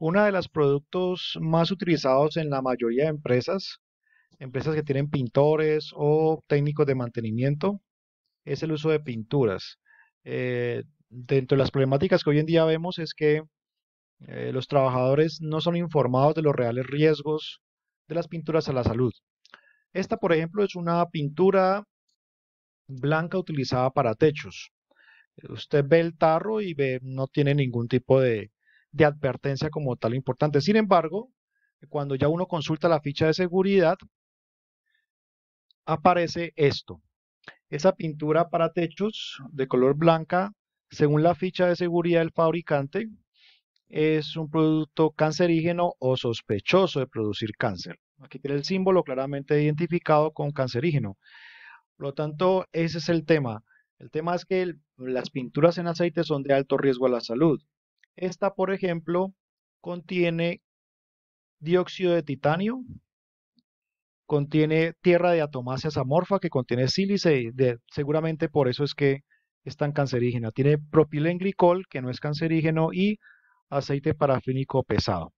Una de los productos más utilizados en la mayoría de empresas, empresas que tienen pintores o técnicos de mantenimiento, es el uso de pinturas. Eh, dentro de las problemáticas que hoy en día vemos es que eh, los trabajadores no son informados de los reales riesgos de las pinturas a la salud. Esta, por ejemplo, es una pintura blanca utilizada para techos. Usted ve el tarro y ve, no tiene ningún tipo de, de advertencia como tal importante. Sin embargo, cuando ya uno consulta la ficha de seguridad, aparece esto. Esa pintura para techos de color blanca, según la ficha de seguridad del fabricante, es un producto cancerígeno o sospechoso de producir cáncer. Aquí tiene el símbolo claramente identificado con cancerígeno. Por lo tanto, ese es el tema. El tema es que las pinturas en aceite son de alto riesgo a la salud. Esta, por ejemplo, contiene dióxido de titanio, contiene tierra de atomáceas amorfa que contiene sílice, de, seguramente por eso es que es tan cancerígena. Tiene propilenglicol, que no es cancerígeno, y aceite parafínico pesado.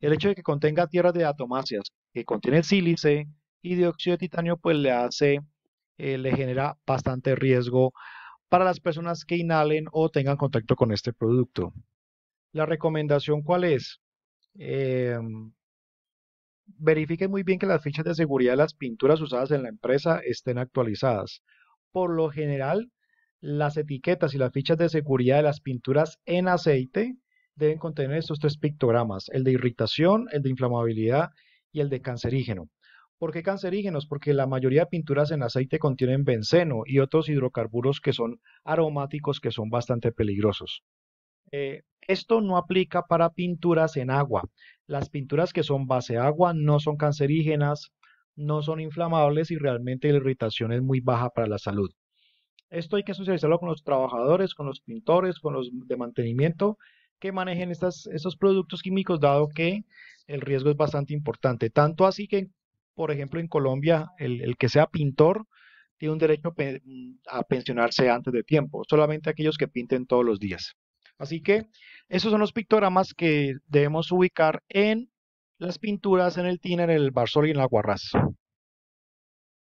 El hecho de que contenga tierra de atomáceas, que contiene sílice y dióxido de titanio, pues le hace, eh, le genera bastante riesgo para las personas que inhalen o tengan contacto con este producto. La recomendación cuál es? Em, verifique muy bien que las fichas de seguridad de las pinturas usadas en la empresa estén actualizadas. Por lo general, las etiquetas y las fichas de seguridad de las pinturas en aceite deben contener estos tres pictogramas, el de irritación, el de inflamabilidad y el de cancerígeno. ¿Por qué cancerígenos? Porque la mayoría de pinturas en aceite contienen benceno y otros hidrocarburos que son aromáticos que son bastante peligrosos. Eh, esto no aplica para pinturas en agua. Las pinturas que son base agua no son cancerígenas, no son inflamables y realmente la irritación es muy baja para la salud. Esto hay que socializarlo con los trabajadores, con los pintores, con los de mantenimiento que manejen estos productos químicos, dado que el riesgo es bastante importante. Tanto así que por ejemplo, en Colombia, el, que sea pintor tiene un derecho mm, a, pensionarse antes de tiempo, solamente aquellos que pinten todos los días. Así que esos son los pictogramas que debemos ubicar en las pinturas, en el tiner, en el barsol y en la guarraz.